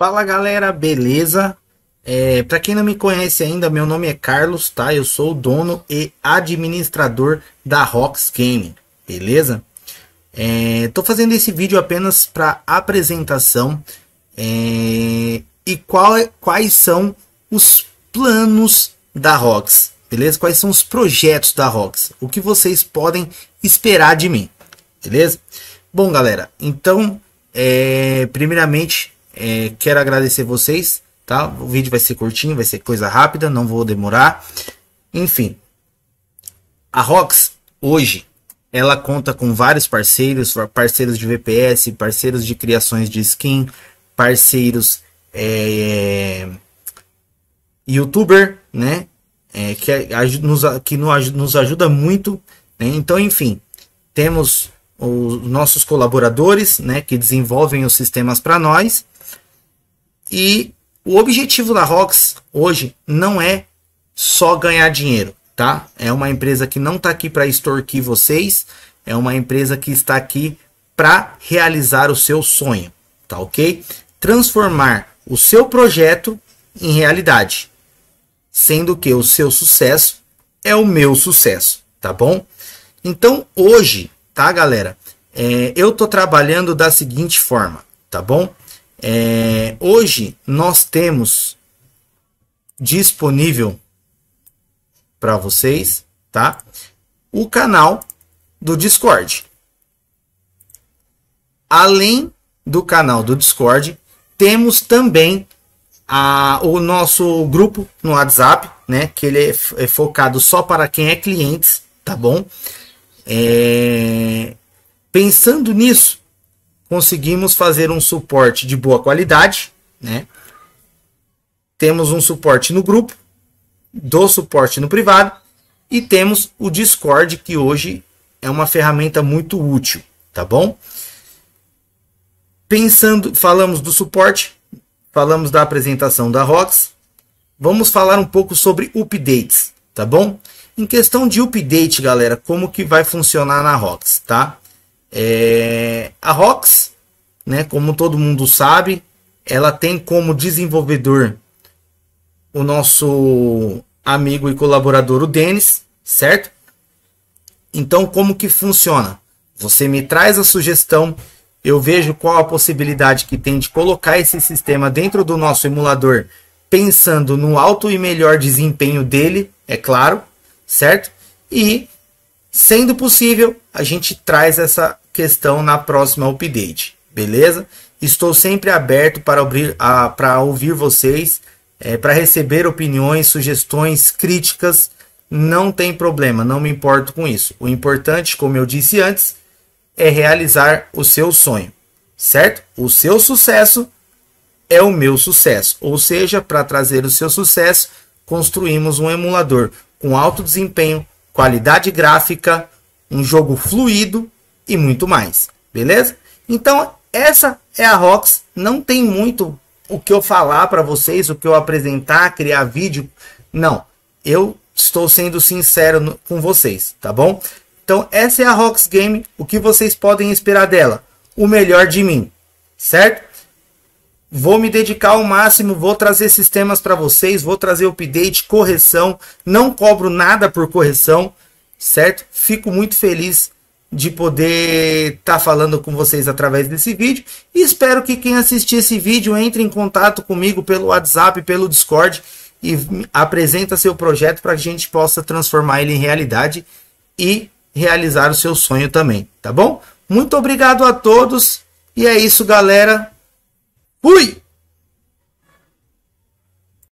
Fala galera, beleza? É, para quem não me conhece ainda, meu nome é Carlos, tá? Eu sou o dono e administrador da Rocks Game, beleza? É, tô fazendo esse vídeo apenas para apresentação é, e qual, é, quais são os planos da Rocks, beleza? Quais são os projetos da Rocks? O que vocês podem esperar de mim, beleza? Bom, galera, então, é, primeiramente é, quero agradecer vocês, tá? O vídeo vai ser curtinho, vai ser coisa rápida, não vou demorar. Enfim, a Rox hoje ela conta com vários parceiros, parceiros de VPS, parceiros de criações de skin, parceiros é, youtuber, né? É, que, é, nos, que nos ajuda muito. Né? Então, enfim, temos os nossos colaboradores, né, que desenvolvem os sistemas para nós. E o objetivo da Rox hoje não é só ganhar dinheiro, tá? É uma empresa que não está aqui para extorquir vocês, é uma empresa que está aqui para realizar o seu sonho, tá OK? Transformar o seu projeto em realidade, sendo que o seu sucesso é o meu sucesso, tá bom? Então, hoje tá, galera? É, eu tô trabalhando da seguinte forma, tá bom? É, hoje nós temos disponível para vocês, tá? O canal do Discord. Além do canal do Discord, temos também a, o nosso grupo no WhatsApp, né? Que ele é, é focado só para quem é clientes, tá bom? É, pensando nisso, conseguimos fazer um suporte de boa qualidade, né? Temos um suporte no grupo, do suporte no privado e temos o Discord que hoje é uma ferramenta muito útil, tá bom? Pensando, falamos do suporte, falamos da apresentação da Rocks, vamos falar um pouco sobre updates, tá bom? Em questão de update, galera, como que vai funcionar na ROX, tá? É, a ROX, né, como todo mundo sabe, ela tem como desenvolvedor o nosso amigo e colaborador, o Denis, certo? Então, como que funciona? Você me traz a sugestão, eu vejo qual a possibilidade que tem de colocar esse sistema dentro do nosso emulador, pensando no alto e melhor desempenho dele, é claro, certo? E, sendo possível, a gente traz essa questão na próxima update, beleza? Estou sempre aberto para, abrir, a, para ouvir vocês, é, para receber opiniões, sugestões, críticas. Não tem problema, não me importo com isso. O importante, como eu disse antes, é realizar o seu sonho, certo? O seu sucesso é o meu sucesso. Ou seja, para trazer o seu sucesso, construímos um emulador, com alto desempenho, qualidade gráfica, um jogo fluido e muito mais, beleza? Então, essa é a ROX, não tem muito o que eu falar para vocês, o que eu apresentar, criar vídeo, não. Eu estou sendo sincero no, com vocês, tá bom? Então, essa é a ROX Game, o que vocês podem esperar dela? O melhor de mim, certo? Vou me dedicar ao máximo, vou trazer sistemas para vocês, vou trazer update, correção, não cobro nada por correção, certo? Fico muito feliz de poder estar tá falando com vocês através desse vídeo e espero que quem assistir esse vídeo entre em contato comigo pelo WhatsApp, pelo Discord e apresenta seu projeto para que a gente possa transformar ele em realidade e realizar o seu sonho também, tá bom? Muito obrigado a todos e é isso, galera. お